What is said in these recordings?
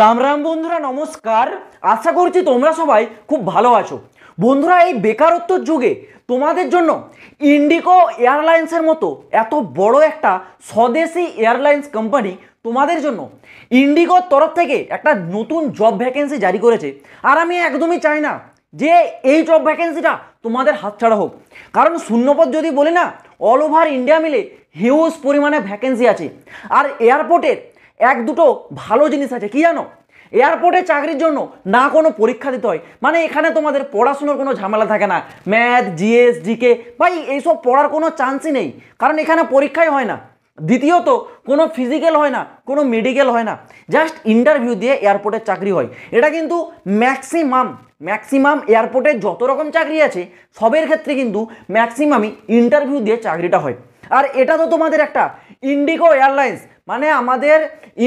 রাম রাম বন্ধুরা নমস্কার আশা করছি তোমরা সবাই খুব ভালো আছো বন্ধুরা এই বেকারত্বর যুগে তোমাদের জন্য ইন্ডিকো এয়ারলাইন্সের মতো এত বড় একটা স্বদেশি এয়ারলাইন্স কোম্পানি তোমাদের জন্য ইন্ডিগোর তরফ থেকে একটা নতুন জব ভ্যাকেন্সি জারি করেছে আর আমি একদমই চাই না যে এই জব ভ্যাকেন্সিটা তোমাদের হাতছাড়া হোক কারণ শূন্যপদ যদি বলি না অল ওভার ইন্ডিয়া মিলে হিউজ পরিমাণে ভ্যাকেন্সি আছে আর এয়ারপোর্টের এক দুটো ভালো জিনিস আছে কি জানো এয়ারপোর্টে চাকরির জন্য না কোনো পরীক্ষা দিতে হয় মানে এখানে তোমাদের পড়াশুনোর কোনো ঝামেলা থাকে না ম্যাথ জিএস জিকে ভাই এইসব পড়ার কোনো চান্সই নেই কারণ এখানে পরীক্ষাই হয় না দ্বিতীয়ত কোনো ফিজিক্যাল হয় না কোনো মেডিকেল হয় না জাস্ট ইন্টারভিউ দিয়ে এয়ারপোর্টের চাকরি হয় এটা কিন্তু ম্যাক্সিমাম ম্যাক্সিমাম এয়ারপোর্টে যত রকম চাকরি আছে সবের ক্ষেত্রে কিন্তু ম্যাক্সিমামই ইন্টারভিউ দিয়ে চাকরিটা হয় আর এটা তো তোমাদের একটা ইন্ডিগো এয়ারলাইন্স মানে আমাদের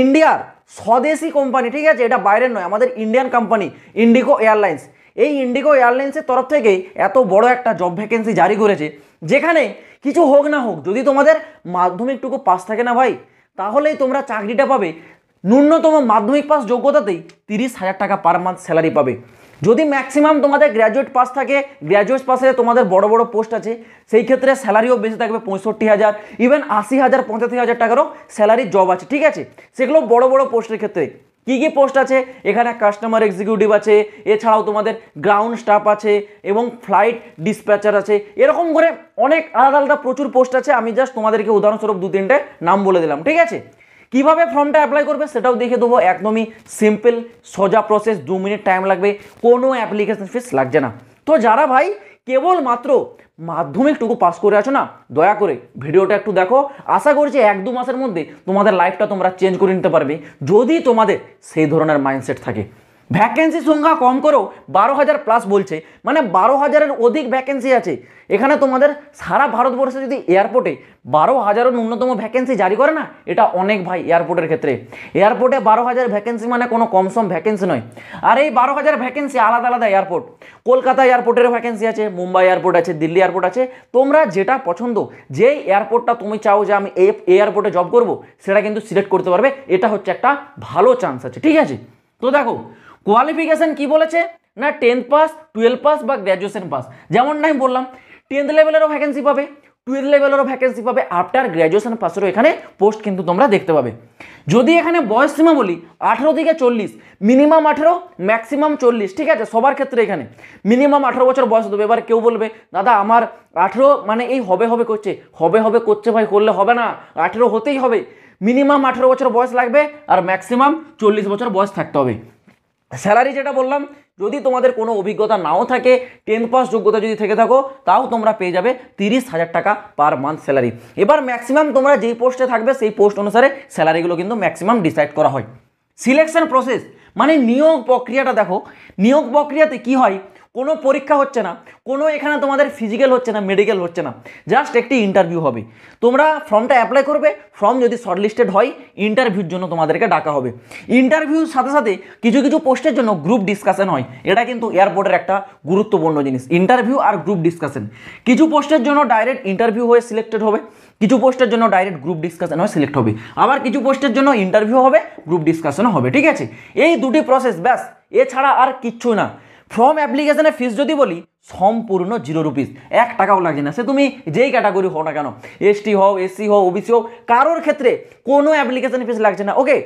ইন্ডিয়ার স্বদেশি কোম্পানি ঠিক আছে এটা বাইরের নয় আমাদের ইন্ডিয়ান কোম্পানি ইন্ডিগো এয়ারলাইন্স এই ইন্ডিগো এয়ারলাইন্সের তরফ থেকেই এত বড় একটা জব ভ্যাকেন্সি জারি করেছে যেখানে কিছু হোক না হোক যদি তোমাদের মাধ্যমিকটুকু পাস থাকে না ভাই তাহলেই তোমরা চাকরিটা পাবে ন্যূনতম মাধ্যমিক পাস যোগ্যতাতেই তিরিশ হাজার টাকা পার মান্থ স্যালারি পাবে যদি ম্যাক্সিমাম তোমাদের গ্র্যাজুয়েট পাস থাকে গ্র্যাজুয়েট পাসে তোমাদের বড় বড় পোস্ট আছে সেই ক্ষেত্রে স্যালারিও বেশি থাকবে পঁয়ষট্টি হাজার ইভেন আশি হাজার পঁচাশি হাজার টাকারও স্যালারি জব আছে ঠিক আছে সেগুলো বড় বড় পোস্টের ক্ষেত্রে কী কী পোস্ট আছে এখানে কাস্টমার এক্সিকিউটিভ আছে এছাড়াও তোমাদের গ্রাউন্ড স্টাফ আছে এবং ফ্লাইট ডিসপ্যাচার আছে এরকম করে অনেক আলাদা আলাদা প্রচুর পোস্ট আছে আমি জাস্ট তোমাদেরকে উদাহরণস্বরূপ দু তিনটে নাম বলে দিলাম ঠিক আছে কিভাবে ফর্মটা অ্যাপ্লাই করবে সেটাও দেখিয়ে দেবো একদমই সিম্পল সোজা প্রসেস দু মিনিট টাইম লাগবে কোনো অ্যাপ্লিকেশন ফিস লাগছে না তো যারা ভাই কেবলমাত্র মাধ্যমিকটুকু পাস করে আছো না দয়া করে ভিডিওটা একটু দেখো আশা করছি এক দু মাসের মধ্যে তোমাদের লাইফটা তোমরা চেঞ্জ করে নিতে পারবে যদি তোমাদের সেই ধরনের মাইন্ডসেট থাকে ভ্যাকেন্সি সংখ্যা কম করেও বারো হাজার প্লাস বলছে মানে বারো হাজারের অধিক ভ্যাকেন্সি আছে এখানে তোমাদের সারা ভারতবর্ষে যদি এয়ারপোর্টে বারো হাজারও ন্যূনতম ভ্যাকেন্সি জারি করে না এটা অনেক ভাই এয়ারপোর্টের ক্ষেত্রে এয়ারপোর্টে বারো হাজার ভ্যাকেন্সি মানে কোনো কমসম ভ্যাকেন্সি নয় আর এই বারো হাজার ভ্যাকেন্সি আলাদা আলাদা এয়ারপোর্ট কলকাতা এয়ারপোর্টের ভ্যাকেন্সি আছে মুম্বাই এয়ারপোর্ট আছে দিল্লি এয়ারপোর্ট আছে তোমরা যেটা পছন্দ যেই এয়ারপোর্টটা তুমি চাও যে আমি এ এয়ারপোর্টে জব করব সেটা কিন্তু সিলেক্ট করতে পারবে এটা হচ্ছে একটা ভালো চান্স আছে ঠিক আছে তো দেখো কোয়ালিফিকেশান কি বলেছে না টেন্থ পাস টুয়েলভ পাস বা গ্র্যাজুয়েশন পাস যেমন না আমি বললাম টেন্থ লেভেলেরও ভ্যাকেন্সি পাবে টুয়েলভ লেভেলেরও ভ্যাকেন্সি পাবে আফটার গ্র্যাজুয়েশন পাশেরও এখানে পোস্ট কিন্তু তোমরা দেখতে পাবে যদি এখানে বয়স সীমা বলি আঠেরো থেকে চল্লিশ মিনিমাম আঠেরো ম্যাক্সিমাম চল্লিশ ঠিক আছে সবার ক্ষেত্রে এখানে মিনিমাম আঠেরো বছর বয়স দেবে এবার কেউ বলবে দাদা আমার আঠেরো মানে এই হবে হবে করছে হবে হবে করছে ভাই করলে হবে না আঠেরো হতেই হবে মিনিমাম আঠেরো বছর বয়স লাগবে আর ম্যাক্সিমাম চল্লিশ বছর বয়স থাকতে হবে স্যালারি যেটা বললাম যদি তোমাদের কোনো অভিজ্ঞতা নাও থাকে টেন পাস যোগ্যতা যদি থেকে থাকো তাও তোমরা পেয়ে যাবে তিরিশ হাজার টাকা পার মান্থ স্যালারি এবার ম্যাক্সিমাম তোমরা যেই পোস্টে থাকবে সেই পোস্ট অনুসারে স্যালারিগুলো কিন্তু ম্যাক্সিমাম ডিসাইড করা হয় সিলেকশন প্রসেস মানে নিয়োগ প্রক্রিয়াটা দেখো নিয়োগ প্রক্রিয়াতে কি হয় কোনো পরীক্ষা হচ্ছে না কোনো এখানে তোমাদের ফিজিক্যাল হচ্ছে না মেডিকেল হচ্ছে না জাস্ট একটি ইন্টারভিউ হবে তোমরা ফর্মটা অ্যাপ্লাই করবে ফর্ম যদি শর্টলিস্টেড হয় ইন্টারভিউর জন্য তোমাদেরকে ডাকা হবে ইন্টারভিউর সাথে সাথে কিছু কিছু পোস্টের জন্য গ্রুপ ডিসকাশন হয় এটা কিন্তু এয়ারপোর্টের একটা গুরুত্বপূর্ণ জিনিস ইন্টারভিউ আর গ্রুপ ডিসকাশন কিছু পোস্টের জন্য ডাইরেক্ট ইন্টারভিউ হয়ে সিলেক্টেড হবে কিছু পোস্টের জন্য ডাইরেক্ট গ্রুপ ডিসকাশন হয়ে সিলেক্ট হবে আবার কিছু পোস্টের জন্য ইন্টারভিউ হবে গ্রুপ ডিসকাশনও হবে ঠিক আছে এই দুটি প্রসেস ব্যাস এছাড়া আর কিচ্ছু না ফ্রম অ্যাপ্লিকেশনের ফিস যদি বলি সম্পূর্ণ জিরো রুপিস এক টাকাও লাগে না সে তুমি যেই ক্যাটাগরি হও না কেন এসটি হও এসসি হও ওবিসি হও কারোর ক্ষেত্রে কোনো অ্যাপ্লিকেশনের ফিস লাগছে না ওকে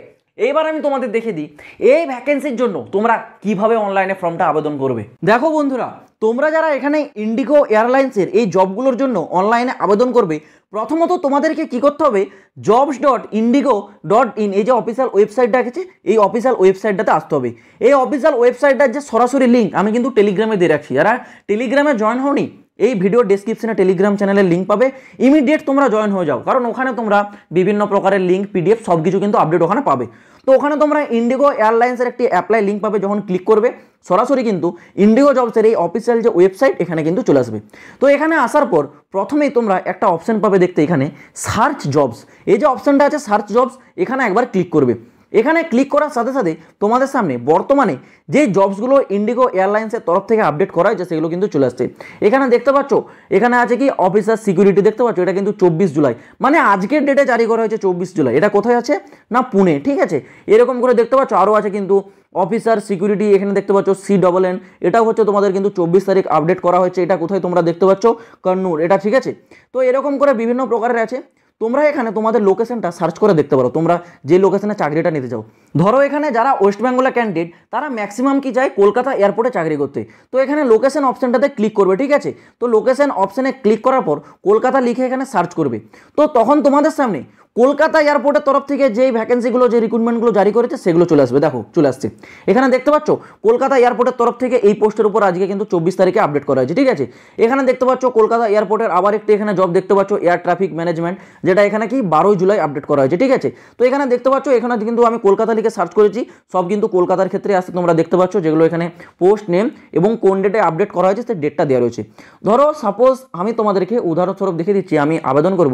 এইবার আমি তোমাদের দেখে দিই এই ভ্যাকেন্সির জন্য তোমরা কিভাবে অনলাইনে ফর্মটা আবেদন করবে দেখো বন্ধুরা তোমরা যারা এখানে ইন্ডিগো এয়ারলাইন্সের এই জবগুলোর জন্য অনলাইনে আবেদন করবে প্রথমত তোমাদেরকে কি করতে হবে jobs dot IndiGo dot in এই যে অফিসিয়াল ওয়েবসাইটটা আছে এই অফিসিয়াল ওয়েবসাইটটাতে আসতে হবে এই অফিসিয়াল ওয়েবসাইটটার যে সরাসরি লিঙ্ক আমি কিন্তু টেলিগ্রামে দিয়ে রাখছি যারা টেলিগ্রামে জয়েন হওনি এই ভিডিও ডিসক্রিপশনে টেলিগ্রাম চ্যানেলের লিঙ্ক পাবে ইমিডিয়েট তোমরা জয়েন হয়ে যাও কারণ ওখানে তোমরা বিভিন্ন প্রকারের লিঙ্ক পিডিএফ সব কিছু কিন্তু আপডেট ওখানে পাবে তো ওখানে তোমরা ইন্ডিগো এয়ারলাইন্সের একটি অ্যাপ্লাই লিঙ্ক পাবে যখন ক্লিক করবে সরাসরি কিন্তু ইন্ডিগো জবসের এই অফিসিয়াল যে ওয়েবসাইট এখানে কিন্তু চলে আসবে তো এখানে আসার পর প্রথমেই তোমরা একটা অপশান পাবে দেখতে এখানে সার্চ জবস এই যে অপশানটা আছে সার্চ জবস এখানে একবার ক্লিক করবে এখানে ক্লিক করার সাথে সাথে তোমাদের সামনে বর্তমানে যে জবসগুলো ইন্ডিগো এয়ারলাইন্সের তরফ থেকে আপডেট করা হয়েছে সেগুলো কিন্তু চলে আসছে এখানে দেখতে পাচ্ছ এখানে আছে কি অফিসার সিকিউরিটি দেখতে পাচ্ছ এটা কিন্তু চব্বিশ জুলাই মানে আজকের ডেটে জারি করা হয়েছে চব্বিশ জুলাই এটা কোথায় আছে না পুনে ঠিক আছে এরকম করে দেখতে পাচ্ছ আরও আছে কিন্তু অফিসার সিকিউরিটি এখানে দেখতে পাচ্ছ সি ডবল এন এটাও হচ্ছে তোমাদের কিন্তু চব্বিশ তারিখ আপডেট করা হয়েছে এটা কোথায় তোমরা দেখতে পাচ্ছ কন্নুর এটা ঠিক আছে তো এরকম করে বিভিন্ন প্রকারের আছে তোমরা এখানে তোমাদের লোকেশনটা সার্চ করে দেখতে পারো তোমরা যে লোকেশনে চাকরিটা নিতে চাও ধরো এখানে যারা ওয়েস্ট বেঙ্গলের ক্যান্ডিডেট তারা ম্যাক্সিমাম কি যায় কলকাতা এয়ারপোর্টে চাকরি করতে তো এখানে লোকেশন অপশানটাতে ক্লিক করবে ঠিক আছে তো লোকেশন অপশানে ক্লিক করার পর কলকাতা লিখে এখানে সার্চ করবে তো তখন তোমাদের সামনে কলকাতা এয়ারপোর্টের তরফ থেকে যেই ভ্যাকেন্সিগুলো যে রিক্রুটমেন্টগুলো জারি করেছে সেগুলো চলে আসবে দেখো চলে আসছে এখানে দেখতে পাচ্ছ কলকাতা এয়ারপোর্টের তরফ থেকে এই পোস্টের উপর আজকে কিন্তু চব্বিশ তারিখে আপডেট করা হয়েছে ঠিক আছে এখানে দেখতে পাচ্ছ কলকাতা এয়ারপোর্টের আবার একটি এখানে জব দেখতে পাচ্ছ এয়ার ট্রাফিক ম্যানেজমেন্ট যেটা এখানে কি বারোই জুলাই আপডেট করা হয়েছে ঠিক আছে তো এখানে দেখতে পাচ্ছ এখানে কিন্তু আমি কলকাতা লিখে সার্চ করেছি সব কিন্তু কলকাতার ক্ষেত্রে আসতে তোমরা দেখতে পাচ্ছ যেগুলো এখানে পোস্ট নেম এবং কোন ডেটে আপডেট করা হয়েছে সেই ডেটটা দেওয়া রয়েছে ধরো সাপোজ আমি তোমাদেরকে উদাহরণস্বরূপ দেখে দিচ্ছি আমি আবেদন করব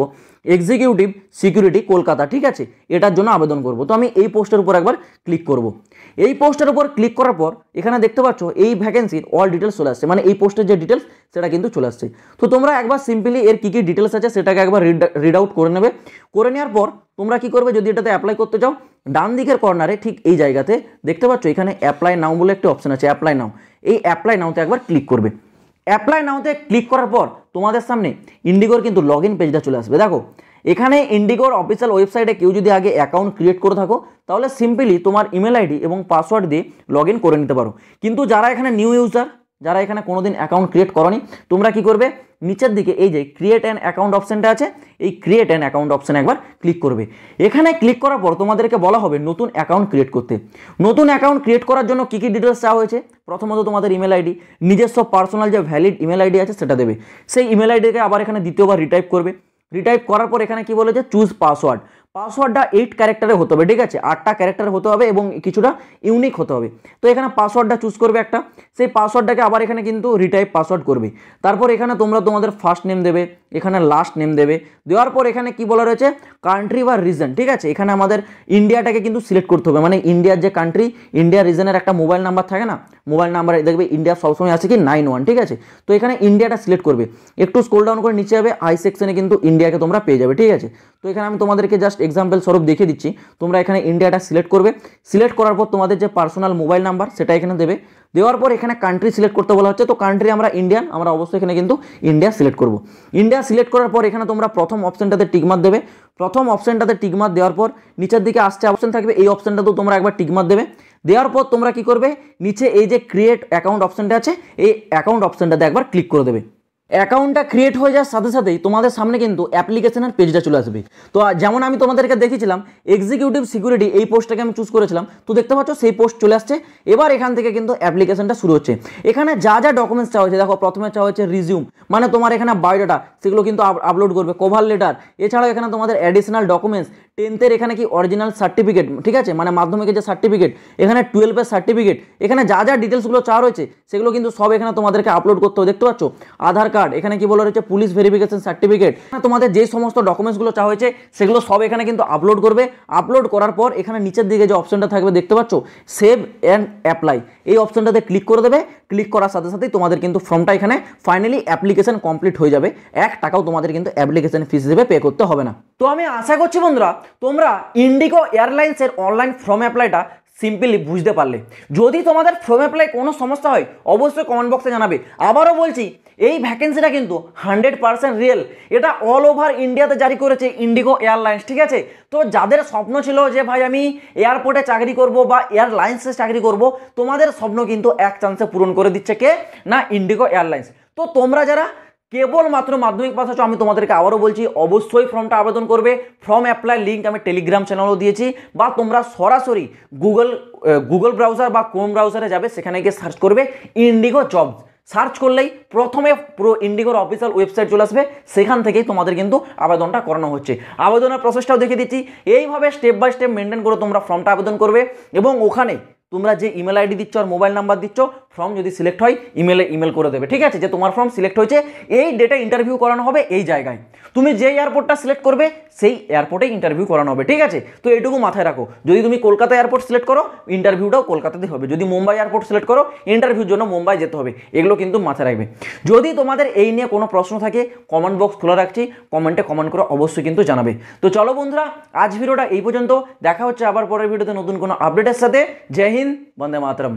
এক্সিকিউটিভ সিকিউরিটি সিকিউরিটি কলকাতা ঠিক আছে এটার জন্য আবেদন করব তো আমি এই পোস্টের উপর একবার ক্লিক করব এই পোস্টের উপর ক্লিক করার পর এখানে দেখতে পাচ্ছ এই ভ্যাকেন্সির অল ডিটেলস চলে আসছে মানে এই পোস্টের যে ডিটেলস সেটা কিন্তু চলে আসছে তো তোমরা একবার সিম্পলি এর কী কী ডিটেলস আছে সেটাকে একবার রিড আউট করে নেবে করে নেওয়ার পর তোমরা কি করবে যদি এটাতে অ্যাপ্লাই করতে চাও ডান দিকের কর্নারে ঠিক এই জায়গাতে দেখতে পাচ্ছ এখানে অ্যাপ্লাই নাও বলে একটা অপশন আছে অ্যাপ্লাই নাও এই অ্যাপ্লাই নাওতে একবার ক্লিক করবে অ্যাপ্লাই নাওতে ক্লিক করার পর তোমাদের সামনে ইন্ডিগোর কিন্তু লগ ইন পেজটা চলে আসবে দেখো এখানে ইন্ডিগোর অফিসিয়াল ওয়েবসাইটে কেউ যদি আগে অ্যাকাউন্ট ক্রিয়েট করে থাকো তাহলে সিম্পলি তোমার ইমেল আইডি এবং পাসওয়ার্ড দিয়ে লগ করে নিতে পারো কিন্তু যারা এখানে নিউ ইউজার যারা এখানে কোনোদিন অ্যাকাউন্ট ক্রিয়েট করনি তোমরা কি করবে নিচের দিকে এই যে ক্রিয়েট অ্যান অ্যাকাউন্ট অপশানটা আছে এই ক্রিয়েট অ্যান অ্যাকাউন্ট অপশানে একবার ক্লিক করবে এখানে ক্লিক করার পর তোমাদেরকে বলা হবে নতুন অ্যাকাউন্ট ক্রিয়েট করতে নতুন অ্যাকাউন্ট ক্রিয়েট করার জন্য কী কী ডিটেলস চাওয়া হয়েছে প্রথমত তোমাদের ইমেল আইডি নিজস্ব পার্সোনাল যে ভ্যালিড ইমেল আইডি আছে সেটা দেবে সেই ইমেল আইডিকে আবার এখানে দ্বিতীয়বার রিটাইপ করবে রিটাইপ করার পর এখানে কি বলেছে চুজ পাসওয়ার্ড পাসওয়ার্ডটা এইট ক্যারেক্টারে হতে হবে ঠিক আছে আটটা ক্যারেক্টার হতে হবে এবং কিছুটা ইউনিক হতে হবে তো এখানে পাসওয়ার্ডটা চুজ করবে একটা সেই পাসওয়ার্ডটাকে আবার এখানে কিন্তু রিটাইপ পাসওয়ার্ড করবে তারপর এখানে তোমরা তোমাদের ফার্স্ট নেম দেবে এখানে লাস্ট নেম দেবে দেওয়ার পর এখানে কি বলা রয়েছে কান্ট্রি বা রিজন ঠিক আছে এখানে আমাদের ইন্ডিয়াটাকে কিন্তু সিলেক্ট করতে হবে মানে ইন্ডিয়ার যে কান্ট্রি ইন্ডিয়া রিজনের একটা মোবাইল নাম্বার থাকে না মোবাইল নাম্বার দেখবে ইন্ডিয়া সবসময় আছে কি নাইন ওয়ান ঠিক আছে তো এখানে ইন্ডিয়াটা সিলেক্ট করবে একটু স্কোল ডাউন করে নিচে যাবে আই সেকশনে কিন্তু ইন্ডিয়াকে তোমরা পেয়ে যাবে ঠিক আছে তো এখানে আমি তোমাদেরকে জাস্ট এক্সাম্পল স্বরূপ দেখিয়ে দিচ্ছি তোমরা এখানে ইন্ডিয়াটা সিলেক্ট করবে সিলেক্ট করার পর তোমাদের যে পার্সোনাল মোবাইল নাম্বার সেটা এখানে দেবে দেওয়ার পর এখানে কান্ট্রি সিলেক্ট করতে বলা হচ্ছে তো কান্ট্রি আমরা ইন্ডিয়ান আমরা অবশ্যই এখানে কিন্তু ইন্ডিয়া সিলেক্ট করব ইন্ডিয়া সিলেক্ট করার পর এখানে তোমরা প্রথম অপশানটাতে টিকমার দেবে প্রথম অপশানটাতে টিকমার দেওয়ার পর নিচের দিকে আসছে অপশান থাকবে এই অপশানটাতেও তোমরা একবার টিকমার দেবে দেওয়ার পর তোমরা কি করবে নিচে এই যে ক্রিয়েট অ্যাকাউন্ট অপশানটা আছে এই অ্যাকাউন্ট অপশানটাতে একবার ক্লিক করে দেবে অ্যাকাউন্টটা ক্রিয়েট হয়ে যাওয়ার সাথে সাথেই তোমাদের সামনে কিন্তু অ্যাপ্লিকেশনের পেজটা চলে আসবে তো যেমন আমি তোমাদেরকে দেখেছিলাম এক্সিকিউটিভ সিকিউরিটি এই পোস্টটাকে আমি চুজ করেছিলাম তো দেখতে পাচ্ছ সেই পোস্ট চলে আসছে এবার এখান থেকে কিন্তু অ্যাপ্লিকেশনটা শুরু হচ্ছে এখানে যা যা ডকুমেন্টস চাওয়া হয়েছে দেখো প্রথমে চাওয়া হচ্ছে রিজিউম মানে তোমার এখানে বায়োডাটা সেগুলো কিন্তু আপলোড করবে কোভার লেটার এছাড়াও এখানে তোমাদের অ্যাডিশনাল ডকুমেন্টস টেন্থের এখানে কি অরিজিনাল সার্টিফিকেট ঠিক আছে মানে মাধ্যমিকের যে সার্টিফিকেট এখানে টুয়েলভের সার্টিফিকেট এখানে যা যা ডিটেলসগুলো চাওয়া রয়েছে সেগুলো কিন্তু সব এখানে তোমাদেরকে আপলোড করতে হবে দেখতে পাচ্ছ আধার কার্ড কার্ড এখানে কি বলা রয়েছে পুলিশ ভেরিফিকেশন সার্টিফিকেট তোমাদের যে সমস্ত ডকুমেন্টসগুলো চা হয়েছে সেগুলো সব এখানে কিন্তু আপলোড করবে আপলোড করার পর এখানে নিচের দিকে যে অপশনটা থাকবে দেখতে পাচ্ছ সেভ অ্যান্ড অ্যাপ্লাই এই অপশনটাতে ক্লিক করে দেবে ক্লিক করার সাথে সাথেই তোমাদের কিন্তু ফর্মটা এখানে ফাইনালি অ্যাপ্লিকেশন কমপ্লিট হয়ে যাবে এক টাকাও তোমাদের কিন্তু অ্যাপ্লিকেশন ফিস হিসেবে পে করতে হবে না তো আমি আশা করছি বন্ধুরা তোমরা ইন্ডিগো এয়ারলাইন্সের অনলাইন ফর্ম অ্যাপ্লাইটা সিম্পলি বুঝতে পারলে যদি তোমাদের ফর্ম অ্যাপ্লাই কোনো সমস্যা হয় অবশ্যই কমেন্ট বক্সে জানাবে আবারও বলছি এই ভ্যাকেন্সিটা কিন্তু হান্ড্রেড পারসেন্ট রিয়েল এটা অল ওভার ইন্ডিয়াতে জারি করেছে ইন্ডিগো এয়ারলাইন্স ঠিক আছে তো যাদের স্বপ্ন ছিল যে ভাই আমি এয়ারপোর্টে চাকরি করব বা এয়ারলাইন্সে চাকরি করব তোমাদের স্বপ্ন কিন্তু এক চান্সে পূরণ করে দিচ্ছে কে না ইন্ডিগো এয়ারলাইন্স তো তোমরা যারা কেবলমাত্র মাধ্যমিক পাস আছো আমি তোমাদেরকে আবারও বলছি অবশ্যই ফর্মটা আবেদন করবে ফর্ম অ্যাপ্লাই লিঙ্ক আমি টেলিগ্রাম চ্যানেলও দিয়েছি বা তোমরা সরাসরি গুগল গুগল ব্রাউজার বা ক্রোম ব্রাউজারে যাবে সেখানে গিয়ে সার্চ করবে ইন্ডিগো জবস সার্চ করলেই প্রথমে পুরো ইন্ডিগোর অফিসিয়াল ওয়েবসাইট চলে আসবে সেখান থেকেই তোমাদের কিন্তু আবেদনটা করানো হচ্ছে আবেদনের প্রসেসটাও দেখিয়ে দিচ্ছি এইভাবে স্টেপ বাই স্টেপ মেনটেন করে তোমরা ফর্মটা আবেদন করবে এবং ওখানে তোমরা যে ইমেল আইডি দিচ্ছ আর মোবাইল নাম্বার দিচ্ছ ফর্ম যদি সিলেক্ট হয় ইমেলে ইমেল করে দেবে ঠিক আছে যে তোমার ফর্ম সিলেক্ট হয়েছে এই ডেটে ইন্টারভিউ করানো হবে এই জায়গায় তুমি যে এয়ারপোর্টটা সিলেক্ট করবে সেই এয়ারপোর্টে ইন্টারভিউ করানো হবে ঠিক আছে তো এইটুকু মাথায় রাখো যদি তুমি কলকাতা এয়ারপোর্ট সিলেক্ট করো ইন্টারভিউটাও কলকাতাতে হবে যদি মুম্বাই এয়ারপোর্ট সিলেক্ট করো ইন্টারভিউর জন্য মুম্বাই যেতে হবে এগুলো কিন্তু মাথায় রাখবে যদি তোমাদের এই নিয়ে কোনো প্রশ্ন থাকে কমেন্ট বক্স খোলা রাখছি কমেন্টে কমেন্ট করে অবশ্যই কিন্তু জানাবে তো চলো বন্ধুরা আজ ভিডিওটা এই পর্যন্ত দেখা হচ্ছে আবার পরের ভিডিওতে নতুন কোনো আপডেটের সাথে জয় হিন্দ বন্দে মাতরম